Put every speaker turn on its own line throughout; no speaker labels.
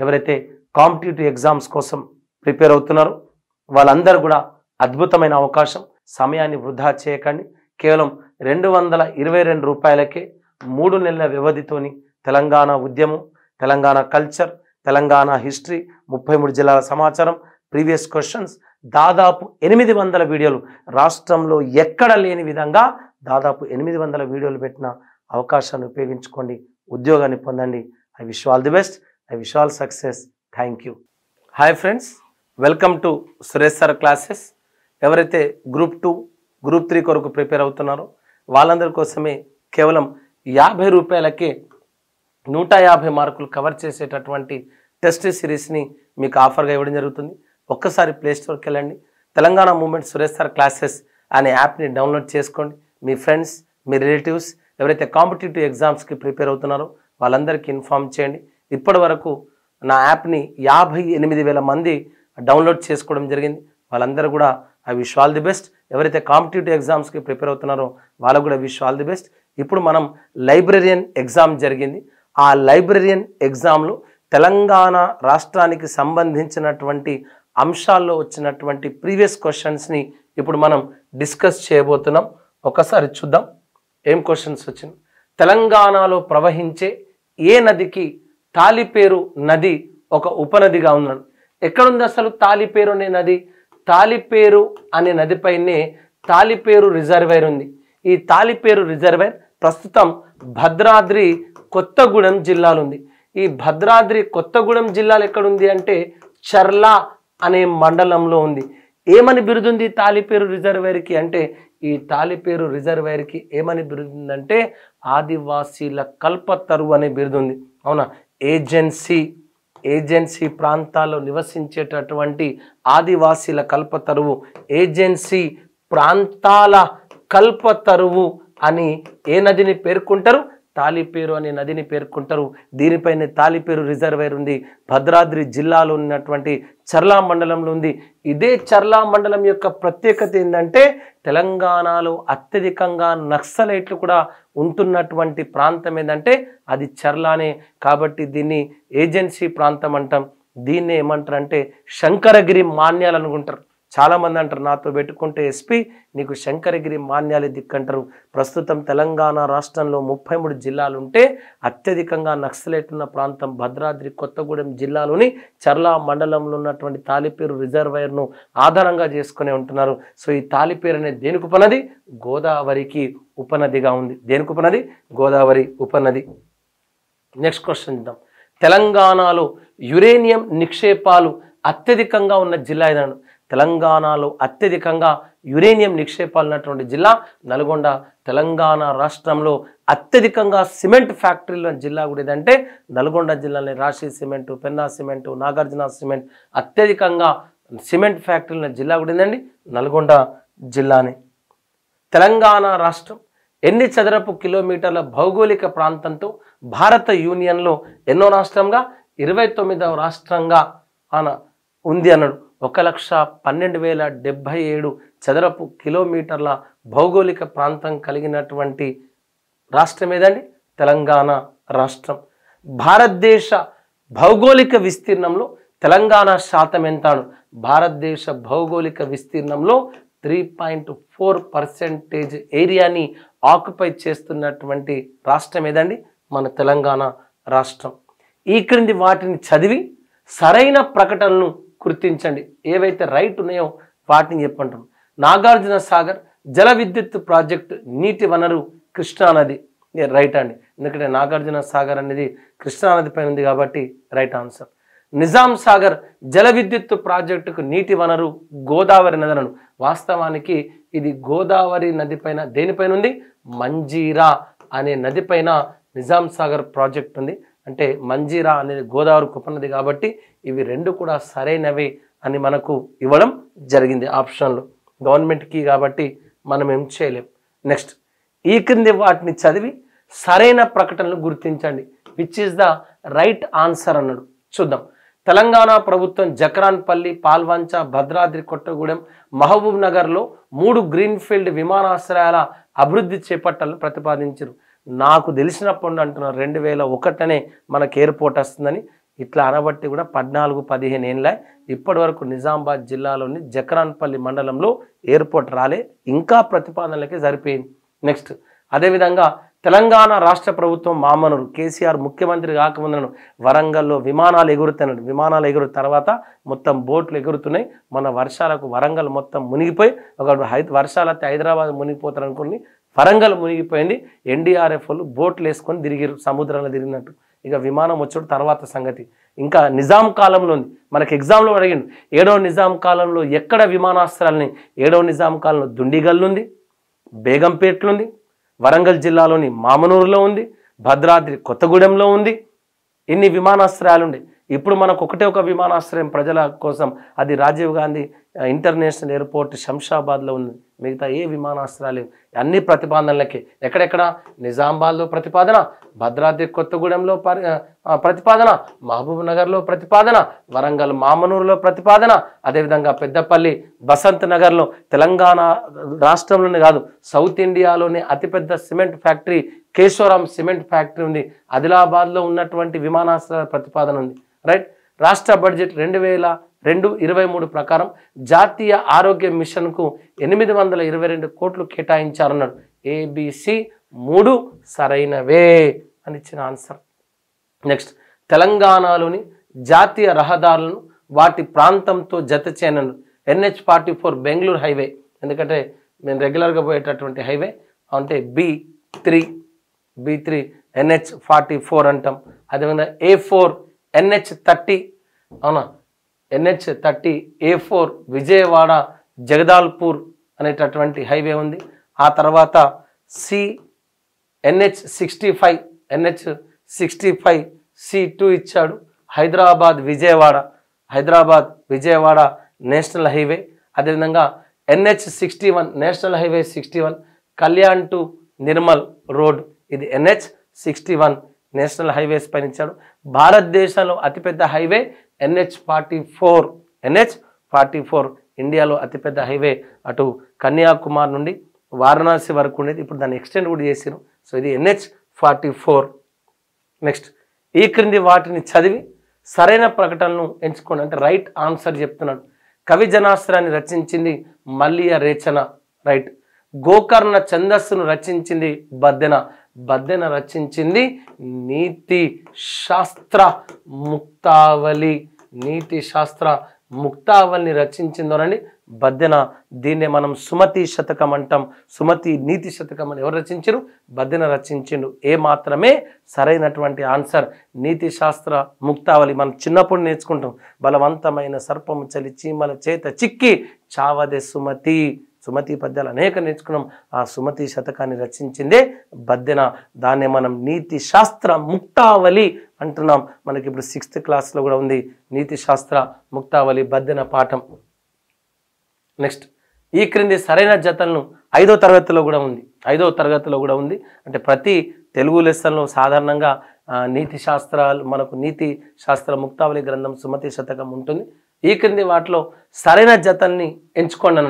ఎవరైతే competitive exams కోసం prepare అవుతున్నారో వాళ్ళందరూ కూడా అద్భుతమైన అవకాశం సమయాన్ని వృధా చేయకండి కేవలం రెండు వందల ఇరవై రెండు రూపాయలకే మూడు నెలల వ్యవధితోని తెలంగాణ ఉద్యమం తెలంగాణ కల్చర్ తెలంగాణ హిస్టరీ ముప్పై మూడు జిల్లాల సమాచారం ప్రీవియస్ క్వశ్చన్స్ దాదాపు ఎనిమిది వందల వీడియోలు రాష్ట్రంలో ఎక్కడ లేని విధంగా దాదాపు ఎనిమిది వందల వీడియోలు పెట్టిన అవకాశాన్ని ఉపయోగించుకోండి ఉద్యోగాన్ని పొందండి I wish all the best I wish all success thank you hi friends welcome to Suresh sir classes ఎవరైతే గ్రూప్ టూ గ్రూప్ త్రీ కొరకు ప్రిపేర్ అవుతున్నారో వాళ్ళందరి కోసమే కేవలం యాభై రూపాయలకే నూట యాభై మార్కులు కవర్ చేసేటటువంటి టెస్ట్ సిరీస్ని మీకు ఆఫర్గా ఇవ్వడం జరుగుతుంది ఒక్కసారి ప్లేస్టోర్కి వెళ్ళండి Telangana movement Suresh sir classes అనే యాప్ని డౌన్లోడ్ చేసుకోండి మీ ఫ్రెండ్స్ మీ రిలేటివ్స్ ఎవరైతే కాంపిటేటివ్ ఎగ్జామ్స్కి ప్రిపేర్ అవుతున్నారో వాళ్ళందరికీ ఇన్ఫామ్ చేయండి ఇప్పటి వరకు నా యాప్ని యాభై ఎనిమిది వేల మంది డౌన్లోడ్ చేసుకోవడం జరిగింది వాళ్ళందరూ కూడా I wish all the best ఎవరైతే కాంపిటేటివ్ ఎగ్జామ్స్కి ప్రిపేర్ అవుతున్నారో వాళ్ళకు కూడా విష్ ఆల్ ది బెస్ట్ ఇప్పుడు మనం లైబ్రరియన్ ఎగ్జామ్ జరిగింది ఆ లైబ్రరియన్ ఎగ్జామ్లో తెలంగాణ రాష్ట్రానికి సంబంధించినటువంటి అంశాల్లో వచ్చినటువంటి ప్రీవియస్ క్వశ్చన్స్ని ఇప్పుడు మనం డిస్కస్ చేయబోతున్నాం ఒకసారి చూద్దాం ఏం క్వశ్చన్స్ వచ్చింది తెలంగాణలో ప్రవహించే ఏ నదికి తాలిపేరు నది ఒక ఉపనదిగా ఉన్నాడు ఎక్కడుంది అసలు తాలిపేరు అనే నది తాలిపేరు అనే నదిపైనే తాలిపేరు రిజర్వైర్ ఉంది ఈ తాలిపేరు రిజర్వైర్ ప్రస్తుతం భద్రాద్రి కొత్తగూడెం జిల్లాలో ఉంది ఈ భద్రాద్రి కొత్తగూడెం జిల్లాలో ఎక్కడుంది అంటే చర్లా అనే మండలంలో ఉంది ఏమని బిరుదుంది తాలిపేరు రిజర్వైర్కి అంటే ఈ తాలిపేరు రిజర్వైర్కి ఏమని బిరుదుందంటే ఆదివాసీల కల్పతరు అనే బిరుదుంది అవునా ఏజెన్సీ ఏజెన్సీ ప్రాంతాల్లో నివసించేటటువంటి ఆదివాసీల కల్పతరువు ఏజెన్సీ ప్రాంతాల కల్పతరువు అని ఏ నదిని పేర్కొంటారు తాలిపేరు అనే నదిని పేర్కొంటారు దీనిపైన తాలిపేరు రిజర్వేర్ ఉంది భద్రాద్రి జిల్లాలో ఉన్నటువంటి చర్లా మండలంలో ఉంది ఇదే చర్లా మండలం యొక్క ప్రత్యేకత ఏంటంటే తెలంగాణలో అత్యధికంగా నక్సలైట్లు కూడా ఉంటున్నటువంటి ప్రాంతం ఏంటంటే అది చర్లానే కాబట్టి దీన్ని ఏజెన్సీ ప్రాంతం అంటాం దీన్ని ఏమంటారంటే శంకరగిరి మాన్యాలు అనుకుంటారు చాలామంది అంటారు నాతో పెట్టుకుంటే ఎస్పీ నీకు శంకరగిరి మాన్యాలు దిక్కంటారు ప్రస్తుతం తెలంగాణ రాష్ట్రంలో ముప్పై మూడు జిల్లాలు ఉంటే అత్యధికంగా నక్సలైట్ ఉన్న ప్రాంతం భద్రాద్రి కొత్తగూడెం జిల్లాలోని చర్ల మండలంలో ఉన్నటువంటి తాలిపేరు రిజర్వాయర్ను ఆధారంగా చేసుకునే ఉంటున్నారు సో ఈ తాలిపేరు అనేది దేనికి ఉపనది గోదావరికి ఉపనదిగా ఉంది దేనికి ఉపనది గోదావరి ఉపనది నెక్స్ట్ క్వశ్చన్ చూద్దాం తెలంగాణలో యురేనియం నిక్షేపాలు అత్యధికంగా ఉన్న జిల్లా ఏదన్నా తెలంగాణలో అత్యధికంగా యురేనియం నిక్షేపాలున్నటువంటి జిల్లా నల్గొండ తెలంగాణ రాష్ట్రంలో అత్యధికంగా సిమెంట్ ఫ్యాక్టరీల జిల్లా కూడా ఏదంటే నల్గొండ జిల్లాలోని Rasi cement Penna cement Nagarjuna cement అత్యధికంగా సిమెంట్ ఫ్యాక్టరీల జిల్లా కూడా నల్గొండ జిల్లానే తెలంగాణ రాష్ట్రం ఎన్ని చదరపు కిలోమీటర్ల భౌగోళిక ప్రాంతంతో భారత యూనియన్లో ఎన్నో రాష్ట్రంగా ఇరవై తొమ్మిదవ రాష్ట్రంగా ఆన ఉంది అన్నాడు ఒక లక్ష పన్నెండు వేల డెబ్భై ఏడు చదరపు కిలోమీటర్ల భౌగోళిక ప్రాంతం కలిగినటువంటి రాష్ట్రం ఏదండి తెలంగాణ రాష్ట్రం భారతదేశ భౌగోళిక విస్తీర్ణంలో తెలంగాణ శాతం ఎంతాడు భారతదేశ భౌగోళిక విస్తీర్ణంలో త్రీ పాయింట్ ఫోర్ పర్సెంటేజ్ ఏరియాని ఆక్యుపై చేస్తున్నటువంటి రాష్ట్రం ఏదండి మన తెలంగాణ రాష్ట్రం ఈ క్రింది వాటిని చదివి సరైన ప్రకటనను గుర్తించండి ఏవైతే రైట్ ఉన్నాయో వాటిని చెప్పంటాం నాగార్జున సాగర్ జల విద్యుత్ ప్రాజెక్టు నీటి వనరు కృష్ణానది రైట్ అండి ఎందుకంటే నాగార్జున సాగర్ అనేది కృష్ణానది పైన ఉంది కాబట్టి రైట్ ఆన్సర్ నిజాం సాగర్ జల విద్యుత్ ప్రాజెక్టుకు నీటి వనరు గోదావరి నదులను వాస్తవానికి ఇది గోదావరి నదిపైన దేనిపైన ఉంది మంజీరా అనే నదిపైన నిజాం సాగర్ ప్రాజెక్ట్ ఉంది అంటే మంజీరా అనేది గోదావరి కుప్పనది కాబట్టి ఇవి రెండు కూడా సరైనవి అని మనకు ఇవ్వడం జరిగింది ఆప్షన్లు గవర్నమెంట్కి కాబట్టి మనం ఏం చేయలేం నెక్స్ట్ ఈ క్రింది వాటిని చదివి సరైన ప్రకటనలు గుర్తించండి which is the right answer అన్నాడు చూద్దాం తెలంగాణ ప్రభుత్వం జక్రాన్పల్లి పాల్వంచ భద్రాద్రి కొట్టగూడెం మహబూబ్ నగర్లో మూడు గ్రీన్ఫీల్డ్ విమానాశ్రయాల అభివృద్ధి చేపట్టాలని ప్రతిపాదించారు నాకు తెలిసినప్పుడు అంటున్నారు రెండు వేల ఒకటనే మనకు ఎయిర్పోర్ట్ వస్తుందని ఇట్లా అనబట్టి కూడా పద్నాలుగు పదిహేను ఏళ్ళ ఇప్పటి వరకు నిజామాబాద్ జిల్లాలోని జక్రాన్పల్లి మండలంలో ఎయిర్పోర్ట్ రాలే ఇంకా ప్రతిపాదనలకే సరిపోయింది నెక్స్ట్ అదేవిధంగా తెలంగాణ రాష్ట్ర ప్రభుత్వం మామనరు కేసీఆర్ ముఖ్యమంత్రి కాకముందు వరంగల్లో విమానాలు ఎగురుతున్నాడు విమానాలు ఎగురు తర్వాత మొత్తం బోట్లు ఎగురుతున్నాయి మన వర్షాలకు వరంగల్ మొత్తం మునిగిపోయి ఒక వర్షాలు హైదరాబాద్ మునిగిపోతారు అనుకుని వరంగల్ మునిగిపోయింది ఎన్డీఆర్ఎఫ్లు బోట్లు వేసుకొని తిరిగిరు సముద్రంలో తిరిగినట్టు ఇక విమానం వచ్చాడు తర్వాత సంగతి ఇంకా నిజాం కాలంలో ఉంది మనకి ఎగ్జామ్లో అడిగిండు ఏడో నిజాం కాలంలో ఎక్కడ విమానాస్త్రాలని ఏడో నిజాం కాలంలో దుండిగల్లుంది బేగంపేట్లుంది వరంగల్ జిల్లాలోని మామనూరులో ఉంది భద్రాద్రి కొత్తగూడెంలో ఉంది ఇన్ని విమానాశ్రయాలు ఉండే ఇప్పుడు మనకు ఒకటే ఒక విమానాశ్రయం ప్రజల కోసం అది రాజీవ్ గాంధీ ఇంటర్నేషనల్ ఎయిర్పోర్ట్ శంషాబాద్లో ఉంది మిగతా ఏ విమానాశ్రయాలు అన్ని ప్రతిపాదనలకి ఎక్కడెక్కడ నిజామాబాద్లో ప్రతిపాదన భద్రాద్రి కొత్తగూడెంలో ప్రతిపాదన మహబూబ్ నగర్లో ప్రతిపాదన వరంగల్ మామనూరులో ప్రతిపాదన అదేవిధంగా పెద్దపల్లి బసంత్ నగర్లో తెలంగాణ రాష్ట్రంలోనే కాదు సౌత్ ఇండియాలోని అతిపెద్ద cement factory Kesoram cement factory ఉంది ఆదిలాబాద్లో ఉన్నటువంటి విమానాశ్రయ ప్రతిపాదన ఉంది రైట్ రాష్ట్ర బడ్జెట్ రెండు వేల రెండు ఇరవై మూడు ప్రకారం జాతీయ ఆరోగ్య మిషన్కు ఎనిమిది వందల ఇరవై రెండు కోట్లు కేటాయించారన్నాడు ఏబిసి మూడు సరైనవే అని ఇచ్చిన ఆన్సర్ నెక్స్ట్ తెలంగాణలోని జాతీయ రహదారులను వాటి ప్రాంతంతో జత చేయను NH forty four Bengaluru highway ఎందుకంటే మేము రెగ్యులర్గా పోయేటటువంటి హైవే అంటే B three B three NH forty four అంటాం అదేవిధంగా ఏ ఫోర్ ఎన్హెచ్ థర్టీ అవునా NH thirty A four Vijayawada Jagdalpur అనేటటువంటి హైవే ఉంది ఆ తర్వాత C NH sixty five NH sixty five C two ఇచ్చాడు హైదరాబాద్ విజయవాడ హైదరాబాద్ విజయవాడ నేషనల్ హైవే అదేవిధంగా NH sixty one national highway sixty one Kalyan to Nirmal road ఇది NH sixty one national highways పైన ఇచ్చాడు భారతదేశంలో అతిపెద్ద highway NH forty four NH forty four ఇండియాలో అతిపెద్ద highway అటు కన్యాకుమారి నుండి వారణాసి వరకు ఉండేది ఇప్పుడు దాన్ని ఎక్స్టెండ్ కూడా చేసిన సో ఇది ఎన్హెచ్ ఫార్టీ ఫోర్ నెక్స్ట్ ఈ క్రింది వాటిని చదివి సరైన ప్రకటనను ఎంచుకోండి అంటే రైట్ ఆన్సర్ చెప్తున్నాడు కవి జనాశ్రాన్ని రచించింది మల్లియ రేచన రైట్ గోకర్ణ ఛందస్సును రచించింది బద్దెన బద్దెన రచించింది నీతి శాస్త్ర ముక్తావళి నీతి శాస్త్ర ముక్తావళిని రచించిందోనండి బద్దెన దీన్నే మనం సుమతి శతకం అంటాం సుమతి నీతి శతకం అని ఎవరు రచించరు బద్దెన రచించిండు ఏ మాత్రమే సరైనటువంటి ఆన్సర్ నీతి శాస్త్ర ముక్తావళి మనం చిన్నప్పుడు నేర్చుకుంటాం బలవంతమైన సర్పము చలి చీమల చేత చిక్కి చావదే సుమతి సుమతి పద్యాలు అనేక నేర్చుకున్నాం ఆ సుమతి శతకాన్ని రచించిందే బద్దెన దాన్నే మనం నీతి శాస్త్ర ముక్తావళి అంటున్నాం మనకి ఇప్పుడు సిక్స్త్ క్లాస్లో కూడా ఉంది నీతి శాస్త్ర ముక్తావళి బద్దెన పాఠం నెక్స్ట్ ఈ క్రింది సరైన జతలను ఐదో తరగతిలో కూడా ఉంది ఐదో తరగతిలో కూడా ఉంది అంటే ప్రతి తెలుగు లెసన్లో సాధారణంగా నీతి శాస్త్రాలు మనకు నీతి శాస్త్ర ముక్తావళి గ్రంథం సుమతి శతకం ఉంటుంది ఈ క్రింది వాటిలో సరైన జతల్ని ఎంచుకోండి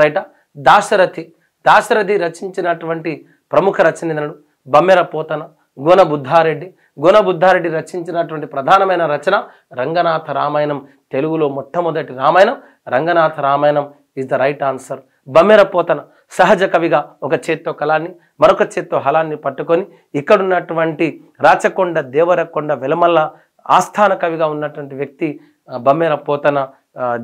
రైటా దాశరథి దాశరథి రచించినటువంటి ప్రముఖ రచనలు బమ్మెర పోతన గుణ బుద్ధారెడ్డి గుణ బుద్ధారెడ్డి రచించినటువంటి ప్రధానమైన రచన రంగనాథ రామాయణం తెలుగులో మొట్టమొదటి Ramayanam Ranganatha Ramayanam is the right answer Bammera Pothana సహజ కవిగా ఒక చేత్తో కళాన్ని మరొక చేత్తో హలాన్ని పట్టుకొని ఇక్కడున్నటువంటి రాచకొండ దేవరకొండ వెలమల్ల ఆస్థాన కవిగా ఉన్నటువంటి వ్యక్తి బమ్మెర పోతన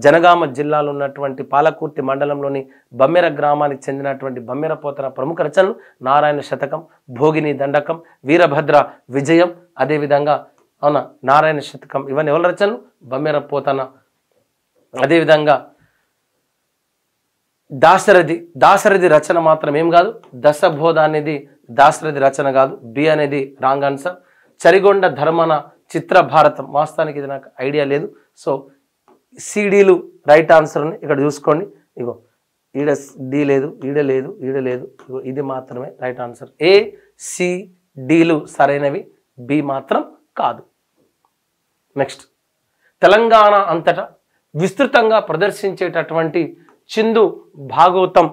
జనగామ జిల్లాలో ఉన్నటువంటి పాలకుర్తి మండలంలోని బమ్మెర గ్రామానికి చెందినటువంటి బమ్మెర పోతన ప్రముఖ రచనలు నారాయణ శతకం భోగిని దండకం వీరభద్ర విజయం అదేవిధంగా అవునా నారాయణ శతకం ఇవన్నీ ఎవరి రచనలు బమ్మెర పోతన అదేవిధంగా దాశరథి దాశరథి రచన మాత్రం ఏం కాదు దశబోధ అనేది దాశరథి రచన కాదు బి అనేది రాంగ్ ఆన్సర్ చరిగొండ ధర్మన చిత్ర భారతం వాస్తవానికి ఇది నాకు ఐడియా లేదు సో సిడీలు రైట్ ఆన్సర్ని ఇక్కడ చూసుకోండి ఇగో ఈడ డి లేదు ఈడ లేదు ఈడ లేదు ఇగో ఇది మాత్రమే రైట్ ఆన్సర్ ఏ సిడీలు సరైనవి బి మాత్రం కాదు నెక్స్ట్ తెలంగాణ అంతటా విస్తృతంగా ప్రదర్శించేటటువంటి చిందు భాగవతం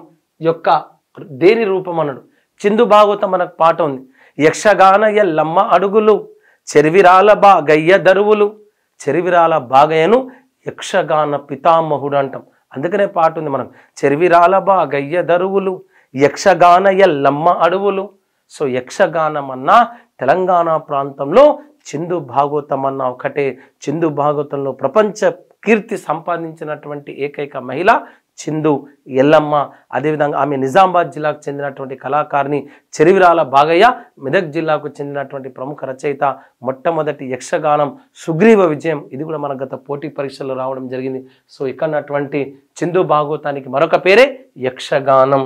యొక్క దేని రూపం అన్నాడు చిందు భాగవతం మనకు పాట ఉంది యక్షగాన ఎల్లమ్మ అడుగులు చెరివిరాల బాగయ్య దరువులు చెరివిరాల బాగయ్యను యక్షగాన పితామహుడు అంటాం అందుకనే పాట ఉంది మనం చెరివిరాలబా గయ్య దరువులు యక్షగాన ఎల్లమ్మ అడవులు సో యక్షగానం తెలంగాణ ప్రాంతంలో చిందు భాగవతం అన్న ఒకటే చిందు భాగవతంలో ప్రపంచ కీర్తి సంపాదించినటువంటి ఏకైక మహిళ చిందు ఎల్లమ్మ అదేవిధంగా ఆమె నిజామాబాద్ జిల్లాకు చెందినటువంటి కళాకారిణి చెరివిరాల బాగయ్య మెదక్ జిల్లాకు చెందినటువంటి ప్రముఖ రచయిత మొట్టమొదటి యక్షగానం సుగ్రీవ విజయం ఇది కూడా మన గత పోటీ పరీక్షలు రావడం జరిగింది సో ఇక్కడటువంటి చిందు భాగవతానికి మరొక పేరే యక్షగానం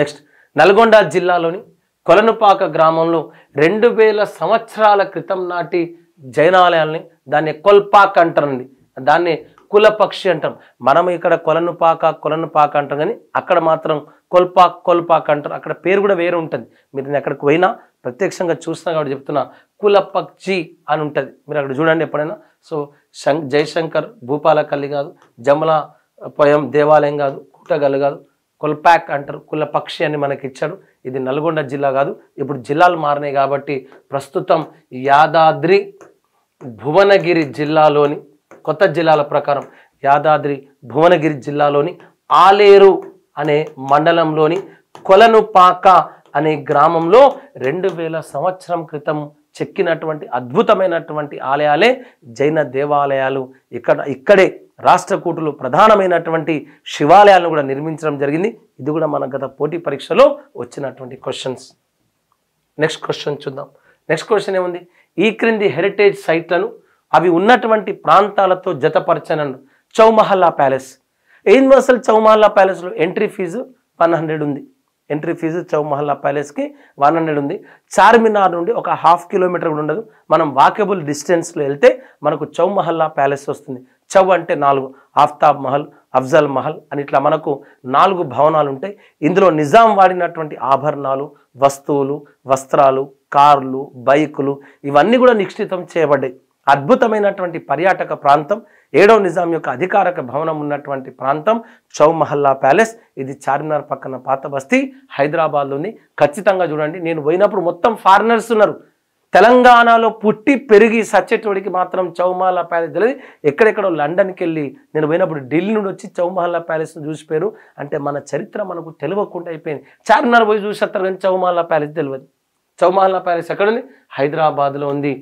నెక్స్ట్ నల్గొండ జిల్లాలోని కొలనుపాక గ్రామంలో రెండు వేల సంవత్సరాల క్రితం నాటి జైనాలయాల్ని దాన్ని కొల్పాక్ అంటారండి దాన్ని కులపక్షి అంటాం మనం ఇక్కడ కొలను పాక కొలను పాక అంటాం కానీ అక్కడ మాత్రం కొల్పాక్ కొల్పాక్ అంటారు అక్కడ పేరు కూడా వేరే ఉంటుంది మీరు నేను ఎక్కడికి పోయినా ప్రత్యక్షంగా చూస్తున్నా కాబట్టి చెప్తున్నా కులపక్షి అని ఉంటుంది మీరు అక్కడ చూడండి ఎప్పుడైనా సో శం జయశంకర్ భూపాలకల్లి కాదు జమల పొయం దేవాలయం కాదు కూటగల్లు కాదు కొల్పాక్ అంటారు కులపక్షి అని మనకి ఇచ్చాడు ఇది నల్గొండ జిల్లా కాదు ఇప్పుడు జిల్లాలు మారినాయి కాబట్టి ప్రస్తుతం యాదాద్రి భువనగిరి జిల్లాలోని కొత్త జిల్లాల ప్రకారం యాదాద్రి భువనగిరి జిల్లాలోని ఆలేరు అనే మండలంలోని కొలనుపాక అనే గ్రామంలో రెండు వేల సంవత్సరం క్రితం చెక్కినటువంటి అద్భుతమైనటువంటి ఆలయాలే జైన దేవాలయాలు ఇక్కడ ఇక్కడే రాష్ట్రకూటులు ప్రధానమైనటువంటి శివాలయాలను కూడా నిర్మించడం జరిగింది ఇది కూడా మన గత పోటీ పరీక్షలో వచ్చినటువంటి క్వశ్చన్స్ నెక్స్ట్ క్వశ్చన్ చూద్దాం నెక్స్ట్ క్వశ్చన్ ఏముంది ఈ క్రింది హెరిటేజ్ సైట్లను అవి ఉన్నటువంటి ప్రాంతాలతో జతపరచనను చౌమహల్లా ప్యాలెస్ యూనివర్సల్ చౌమహల్లా ప్యాలెస్లో ఎంట్రీ ఫీజు వన్ హండ్రెడ్ ఉంది ఎంట్రీ ఫీజు చౌమహల్లా ప్యాలెస్కి వన్ హండ్రెడ్ ఉంది చార్మినార్ నుండి ఒక హాఫ్ కిలోమీటర్ కూడా ఉండదు మనం వాకబుల్ డిస్టెన్స్లో వెళ్తే మనకు చౌమహల్లా ప్యాలెస్ వస్తుంది చౌ అంటే నాలుగు ఆఫ్తాబ్ మహల్ అఫ్జల్ మహల్ అని ఇట్లా మనకు నాలుగు భవనాలు ఉంటాయి ఇందులో నిజాం వాడినటువంటి ఆభరణాలు వస్తువులు వస్త్రాలు కార్లు బైకులు ఇవన్నీ కూడా నిక్షితం చేయబడ్డాయి అద్భుతమైనటువంటి పర్యాటక ప్రాంతం ఏడవ నిజాం యొక్క అధికారక భవనం ఉన్నటువంటి ప్రాంతం చౌ మహల్లా ప్యాలెస్ ఇది చార్మినార్ పక్కన పాత బస్తీ హైదరాబాద్లోని ఖచ్చితంగా చూడండి నేను పోయినప్పుడు మొత్తం ఫారినర్స్ ఉన్నారు తెలంగాణలో పుట్టి పెరిగి సచ్చేటోడికి మాత్రం చౌమహల్లా ప్యాలెస్ తెలియదు ఎక్కడెక్కడో లండన్కి వెళ్ళి నేను పోయినప్పుడు ఢిల్లీ నుండి వచ్చి చౌమహల్లా ప్యాలెస్ను చూసిపోయారు అంటే మన చరిత్ర మనకు తెలియకుండా అయిపోయింది చార్మినార్ పోయి చూసేస్తారు కానీ చౌమహల్లా ప్యాలెస్ తెలియదు చౌమహల్లా ప్యాలెస్ ఎక్కడుంది హైదరాబాద్లో ఉంది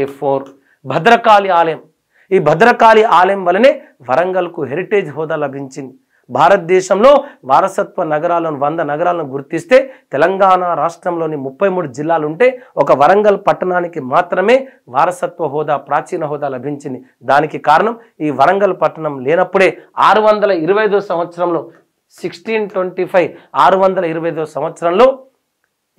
ఏ ఫోర్ భద్రకాళి ఆలయం ఈ భద్రకాళి ఆలయం వలనే వరంగల్కు హెరిటేజ్ హోదా లభించింది భారతదేశంలో వారసత్వ నగరాలను వంద నగరాలను గుర్తిస్తే తెలంగాణ రాష్ట్రంలోని ముప్పై మూడు జిల్లాలుంటే ఒక వరంగల్ పట్టణానికి మాత్రమే వారసత్వ హోదా ప్రాచీన హోదా లభించింది దానికి కారణం ఈ వరంగల్ పట్టణం లేనప్పుడే ఆరు వందల ఇరవై సంవత్సరంలో సిక్స్టీన్ ట్వంటీ ఫైవ్ ఆరు వందల ఇరవై సంవత్సరంలో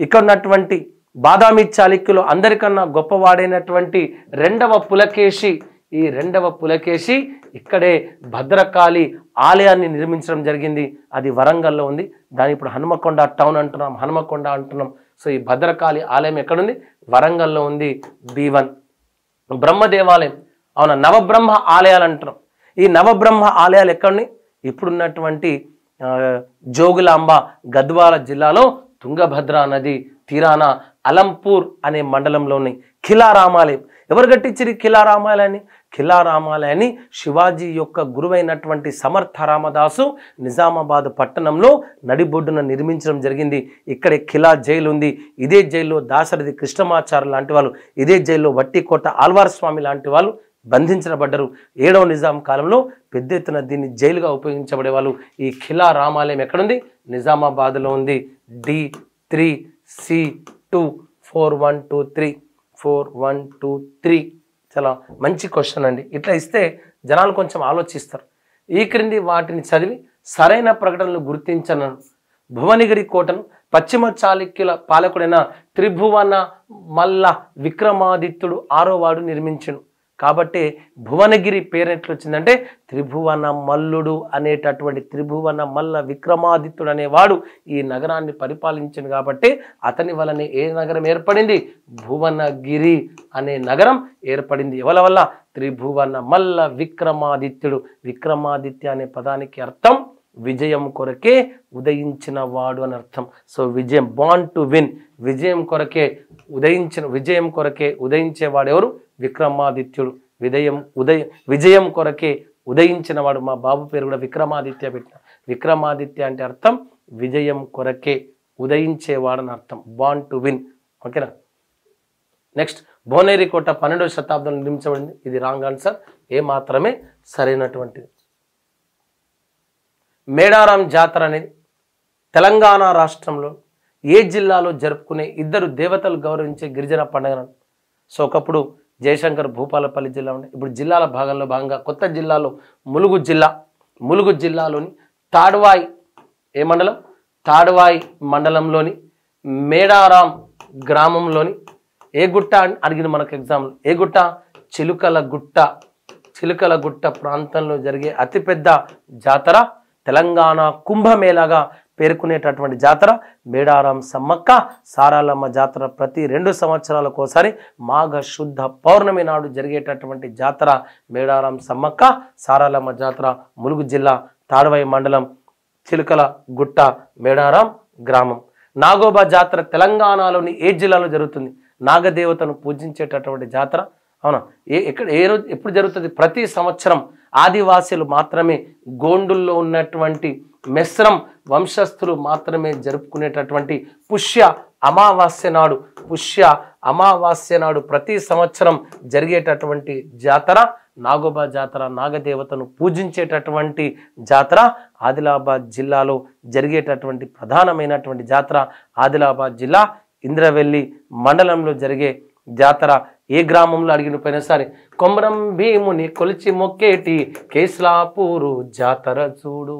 ఇక్కడ ఉన్నటువంటి బాదామి చాళుక్యులు అందరికన్నా గొప్పవాడైనటువంటి రెండవ పులకేశి ఈ రెండవ పులకేశి ఇక్కడే భద్రకాళి ఆలయాన్ని నిర్మించడం జరిగింది అది వరంగల్లో ఉంది దాని ఇప్పుడు హనుమకొండ టౌన్ అంటున్నాం హనుమకొండ అంటున్నాం సో ఈ భద్రకాళి ఆలయం ఎక్కడుంది వరంగల్లో ఉంది బీవన్ బ్రహ్మదేవాలయం అవున నవబ్రహ్మ ఆలయాలు అంటున్నాం ఈ నవబ్రహ్మ ఆలయాలు ఎక్కడున్నాయి ఇప్పుడున్నటువంటి జోగులాంబ గద్వాల జిల్లాలో తుంగభద్ర నది తీరాన అలంపూర్ అనే మండలంలోని ఖిలా రామాలయం ఎవరు కట్టించిరి ఖిలా రామాలయాన్ని ఖిలా రామాలయాన్ని శివాజీ యొక్క గురువైనటువంటి సమర్థ రామదాసు నిజామాబాద్ పట్టణంలో నడిబొడ్డున నిర్మించడం జరిగింది ఇక్కడే ఖిలా జైలు ఉంది ఇదే జైల్లో దాశరథి కృష్ణమాచార్య లాంటి వాళ్ళు ఇదే జైల్లో వట్టికోట ఆల్వార్ స్వామి లాంటి వాళ్ళు బంధించబడ్డరు ఏడవ నిజాం కాలంలో పెద్ద ఎత్తున దీన్ని జైలుగా ఉపయోగించబడే వాళ్ళు ఈ ఖిలా రామాలయం ఎక్కడుంది నిజామాబాద్లో ఉంది D three C two four one two three four one two three చాలా మంచి క్వశ్చన్ అండి ఇట్లా ఇస్తే జనాలు కొంచెం ఆలోచిస్తారు ఈ క్రింది వాటిని చదివి సరైన ప్రకటనలు గుర్తించను భువనగిరి కోటను పశ్చిమ చాళుక్యుల పాలకుడైన త్రిభువన మల్ల విక్రమాదిత్యుడు ఆరోవాడు నిర్మించను కాబట్టి భువనగిరి పేరెట్లు వచ్చిందంటే త్రిభువన మల్లుడు అనేటటువంటి త్రిభువన మల్ల విక్రమాదిత్యుడు అనేవాడు ఈ నగరాన్ని పరిపాలించింది కాబట్టి అతని వలనే ఏ నగరం ఏర్పడింది భువనగిరి అనే నగరం ఏర్పడింది ఎవల వల్ల త్రిభువన మల్ల విక్రమాదిత్యుడు విక్రమాదిత్య అనే పదానికి అర్థం విజయం కొరకే ఉదయించిన వాడు అని అర్థం సో విజయం బాన్ టు విన్ విజయం కొరకే ఉదయించిన విజయం కొరకే ఉదయించేవాడు ఎవరు విక్రమాదిత్యుడు విదయం ఉదయ విజయం కొరకే ఉదయించినవాడు మా బాబు పేరు కూడా విక్రమాదిత్య పెట్టిన విక్రమాదిత్య అంటే అర్థం విజయం కొరకే ఉదయించేవాడని అర్థం బాన్ టు విన్ ఓకేనా నెక్స్ట్ కోట పన్నెండవ శతాబ్దంలో నిర్మించబడింది ఇది రాంగ్ ఆన్సర్ ఏ మాత్రమే సరైనటువంటిది మేడారాం జాతర అనేది తెలంగాణ రాష్ట్రంలో ఏ జిల్లాలో జరుపుకునే ఇద్దరు దేవతలు గౌరవించే గిరిజన పండుగ సో ఒకప్పుడు జయశంకర్ భూపాలపల్లి జిల్లా ఉండే ఇప్పుడు జిల్లాల భాగంలో భాగంగా కొత్త జిల్లాలో ములుగు జిల్లా ములుగు జిల్లాలోని తాడువాయి ఏ మండలం తాడువాయి మండలంలోని మేడారాం గ్రామంలోని ఏ గుట్ట అని అడిగిన మనకు ఎగ్జాంపుల్ ఏ గుట్ట చిలుకల గుట్ట చిలుకల గుట్ట ప్రాంతంలో జరిగే అతిపెద్ద జాతర తెలంగాణ కుంభమేళగా పేర్కొనేటటువంటి జాతర బేడారాం సమ్మక్క సారాలమ్మ జాతర ప్రతి రెండు సంవత్సరాలకోసారి మాఘ శుద్ధ పౌర్ణమి నాడు జరిగేటటువంటి జాతర బేడారాం సమ్మక్క సారాలమ్మ జాతర ములుగు జిల్లా తాడవై మండలం చిలుకల గుట్ట మేడారాం గ్రామం నాగోబా జాతర తెలంగాణలోని ఏ జిల్లాలో జరుగుతుంది నాగదేవతను పూజించేటటువంటి జాతర అవునా ఏ ఎక్కడ ఏ రోజు ఎప్పుడు జరుగుతుంది ప్రతి సంవత్సరం ఆదివాసులు మాత్రమే గోండుల్లో ఉన్నటువంటి మెస్రం వంశస్థులు మాత్రమే జరుపుకునేటటువంటి పుష్య అమావాస్య నాడు పుష్య అమావాస్య నాడు ప్రతి సంవత్సరం జరిగేటటువంటి జాతర నాగోబా జాతర నాగదేవతను పూజించేటటువంటి జాతర ఆదిలాబాద్ జిల్లాలో జరిగేటటువంటి ప్రధానమైనటువంటి జాతర ఆదిలాబాద్ జిల్లా ఇంద్రవెల్లి మండలంలో జరిగే జాతర ఏ గ్రామంలో అడిగిన పైన సరే కొమరం భీముని కొలిచి మొక్కేటి కేసులాపూరు జాతర చూడు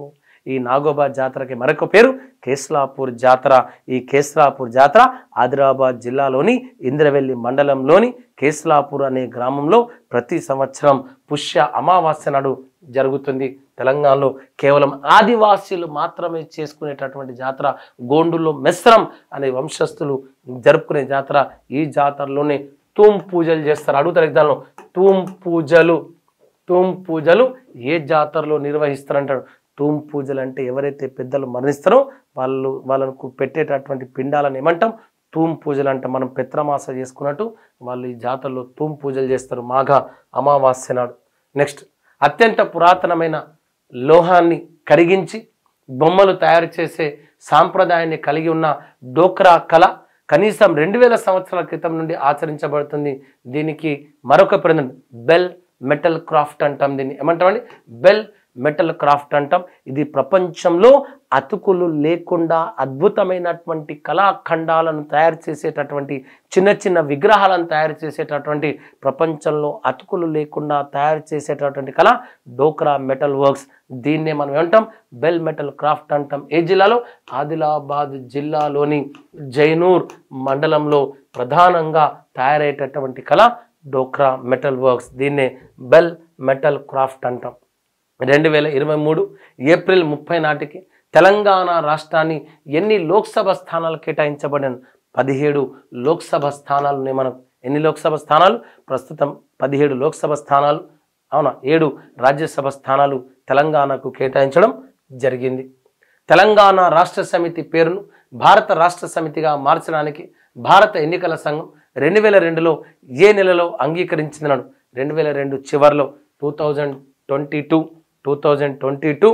ఈ నాగోబా జాతరకి మరొక పేరు కేస్లాపూర్ జాతర ఈ కేసులాపూర్ జాతర ఆదిలాబాద్ జిల్లాలోని ఇంద్రవెల్లి మండలంలోని కేసులాపూర్ అనే గ్రామంలో ప్రతి సంవత్సరం పుష్య అమావాస్య నాడు జరుగుతుంది తెలంగాణలో కేవలం ఆదివాసీలు మాత్రమే చేసుకునేటటువంటి జాతర గోండులో మెస్రం అనే వంశస్థులు జరుపుకునే జాతర ఈ జాతరలోనే తూమ్ పూజలు చేస్తారు అడుగు ఎగ్జామ్లో తూమ్ పూజలు తూమ్ పూజలు ఏ జాతరలో నిర్వహిస్తారు అంటాడు తూమ్ పూజలు అంటే ఎవరైతే పెద్దలు మరణిస్తారో వాళ్ళు వాళ్ళకు పెట్టేటటువంటి పిండాలను ఏమంటాం తూమ్ పూజలు అంటే మనం పెత్రమాస చేసుకున్నట్టు వాళ్ళు ఈ జాతరలో తూమ్ పూజలు చేస్తారు మాఘ అమావాస్య నాడు నెక్స్ట్ అత్యంత పురాతనమైన లోహాన్ని కరిగించి బొమ్మలు తయారు చేసే సాంప్రదాయాన్ని కలిగి ఉన్న డోక్రా కళ కనీసం రెండు వేల సంవత్సరాల క్రితం నుండి ఆచరించబడుతుంది దీనికి మరొక పేరు బెల్ మెటల్ క్రాఫ్ట్ అంటాం దీన్ని ఏమంటామండి బెల్ మెటల్ క్రాఫ్ట్ అంటాం ఇది ప్రపంచంలో అతుకులు లేకుండా అద్భుతమైనటువంటి కళాఖండాలను తయారు చేసేటటువంటి చిన్న చిన్న విగ్రహాలను తయారు చేసేటటువంటి ప్రపంచంలో అతుకులు లేకుండా తయారు చేసేటటువంటి కళ డోక్రా మెటల్ వర్క్స్ దీన్నే మనం ఏమంటాం బెల్ మెటల్ క్రాఫ్ట్ అంటాం ఏ జిల్లాలో ఆదిలాబాద్ జిల్లాలోని జైనూర్ మండలంలో ప్రధానంగా తయారయ్యేటటువంటి కళ డోక్రా మెటల్ వర్క్స్ దీన్నే బెల్ మెటల్ క్రాఫ్ట్ అంటాం రెండు వేల ఇరవై మూడు ఏప్రిల్ ముప్పై నాటికి తెలంగాణ రాష్ట్రాన్ని ఎన్ని లోక్సభ స్థానాలు కేటాయించబడిన పదిహేడు లోక్సభ స్థానాలని మనం ఎన్ని లోక్సభ స్థానాలు ప్రస్తుతం పదిహేడు లోక్సభ స్థానాలు అవునా ఏడు రాజ్యసభ స్థానాలు తెలంగాణకు కేటాయించడం జరిగింది తెలంగాణ రాష్ట్ర సమితి పేరును భారత రాష్ట్ర సమితిగా మార్చడానికి భారత ఎన్నికల సంఘం రెండు వేల రెండులో ఏ నెలలో అంగీకరించిందనను రెండు వేల రెండు చివరిలో two thousand twenty two two thousand twenty two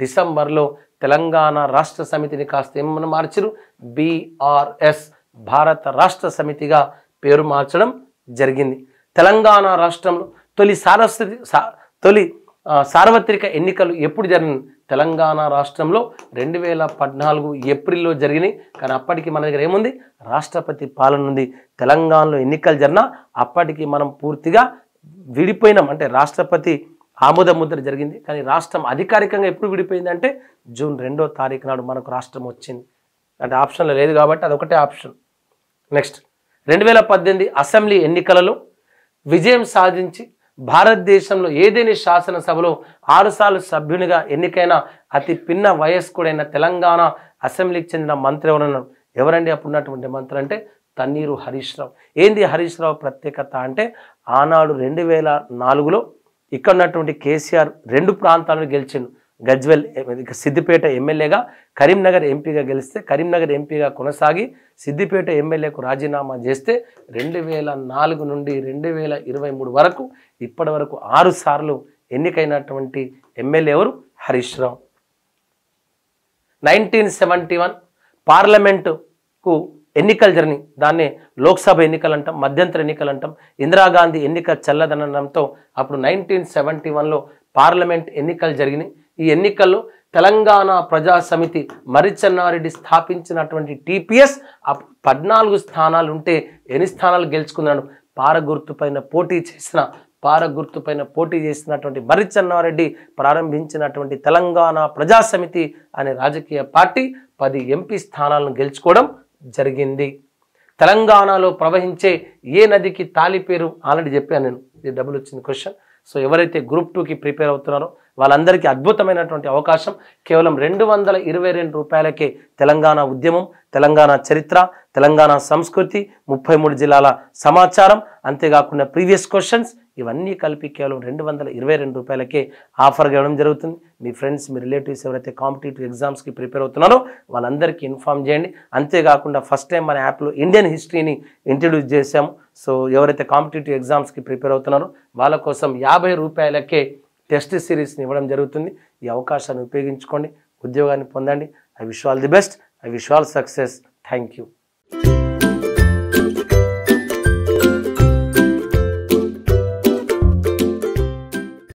డిసెంబర్లో తెలంగాణ రాష్ట్ర సమితిని కాస్త ఏమని మార్చరు బీఆర్ఎస్ భారత రాష్ట్ర సమితిగా పేరు మార్చడం జరిగింది తెలంగాణ రాష్ట్రంలో తొలి సారస్వతి తొలి సార్వత్రిక ఎన్నికలు ఎప్పుడు జరిగింది తెలంగాణ రాష్ట్రంలో రెండు వేల పద్నాలుగు ఏప్రిల్లో జరిగినాయి కానీ అప్పటికి మన దగ్గర ఏముంది రాష్ట్రపతి పాలన ఉంది తెలంగాణలో ఎన్నికలు జరిగినా అప్పటికి మనం పూర్తిగా విడిపోయినాం అంటే రాష్ట్రపతి ఆమోద ముద్ర జరిగింది కానీ రాష్ట్రం అధికారికంగా ఎప్పుడు విడిపోయిందంటే జూన్ రెండో తారీఖు నాడు మనకు రాష్ట్రం వచ్చింది అంటే ఆప్షన్లో లేదు కాబట్టి అదొకటే ఆప్షన్ నెక్స్ట్ రెండు వేల పద్దెనిమిది అసెంబ్లీ ఎన్నికలలో విజయం సాధించి భారతదేశంలో ఏదేని శాసనసభలో ఆరుసార్లు సభ్యునిగా ఎన్నికైన అతి పిన్న వయస్కుడైన తెలంగాణ అసెంబ్లీకి చెందిన మంత్రి ఎవరన్నారు ఎవరండి అప్పుడున్నటువంటి మంత్రి అంటే తన్నీరు హరీష్ రావు ఏంది హరీష్ రావు ప్రత్యేకత అంటే ఆనాడు రెండు వేల నాలుగులో ఇక్కడ ఉన్నటువంటి కేసీఆర్ రెండు ప్రాంతాలను గెలిచిండు గజ్వెల్ సిద్దిపేట ఎమ్మెల్యేగా కరీంనగర్ ఎంపీగా గెలిస్తే కరీంనగర్ ఎంపీగా కొనసాగి సిద్దిపేట ఎమ్మెల్యేకు రాజీనామా చేస్తే రెండు వేల నాలుగు నుండి రెండు వేల ఇరవై మూడు వరకు ఇప్పటి వరకు ఆరు సార్లు ఎన్నికైనటువంటి ఎమ్మెల్యే ఎవరు Harish Rao nineteen seventy one పార్లమెంటుకు ఎన్నికల జర్నీ దాన్నే లోక్సభ ఎన్నికలు అంటాం మధ్యంతర ఎన్నికలు అంటాం ఇందిరాగాంధీ ఎన్నిక చల్లదనడంతో అప్పుడు నైన్టీన్ సెవెంటీ వన్లో పార్లమెంట్ ఎన్నికలు జరిగినాయి ఈ ఎన్నికల్లో తెలంగాణ ప్రజా సమితి మరిచెన్నారెడ్డి స్థాపించినటువంటి టీపీఎస్ పద్నాలుగు స్థానాలు ఉంటే ఎన్ని స్థానాలు గెలుచుకున్నాడు పైన పోటీ చేసిన పైన పోటీ చేసినటువంటి మరిచెన్నారెడ్డి ప్రారంభించినటువంటి తెలంగాణ ప్రజా సమితి అనే రాజకీయ పార్టీ పది ఎంపీ స్థానాలను గెలుచుకోవడం జరిగింది తెలంగాణలో ప్రవహించే ఏ నదికి తాలి పేరు ఆల్రెడీ చెప్పాను నేను ఇది డబ్బులు వచ్చింది క్వశ్చన్ సో ఎవరైతే గ్రూప్ టూకి ప్రిపేర్ అవుతున్నారో వాళ్ళందరికీ అద్భుతమైనటువంటి అవకాశం కేవలం రెండు వందల ఇరవై రెండు రూపాయలకే తెలంగాణ ఉద్యమం తెలంగాణ చరిత్ర తెలంగాణ సంస్కృతి ముప్పై మూడు జిల్లాల సమాచారం అంతేకాకుండా ప్రీవియస్ క్వశ్చన్స్ ఇవన్నీ కలిపి కేవలం రెండు వందల ఇరవై రెండు రూపాయలకే ఆఫర్ ఇవ్వడం జరుగుతుంది మీ ఫ్రెండ్స్ మీ రిలేటివ్స్ ఎవరైతే కాంపిటేటివ్ ఎగ్జామ్స్కి ప్రిపేర్ అవుతున్నారో వాళ్ళందరికీ ఇన్ఫామ్ చేయండి అంతేకాకుండా ఫస్ట్ టైం మన యాప్లో ఇండియన్ హిస్టరీని ఇంట్రడ్యూస్ చేశాము సో ఎవరైతే కాంపిటేటివ్ ఎగ్జామ్స్కి ప్రిపేర్ అవుతున్నారో వాళ్ళ కోసం యాభై రూపాయలకే టెస్ట్ సిరీస్ని ఇవ్వడం జరుగుతుంది ఈ అవకాశాన్ని ఉపయోగించుకోండి ఉద్యోగాన్ని పొందండి I wish all the best I wish all success thank you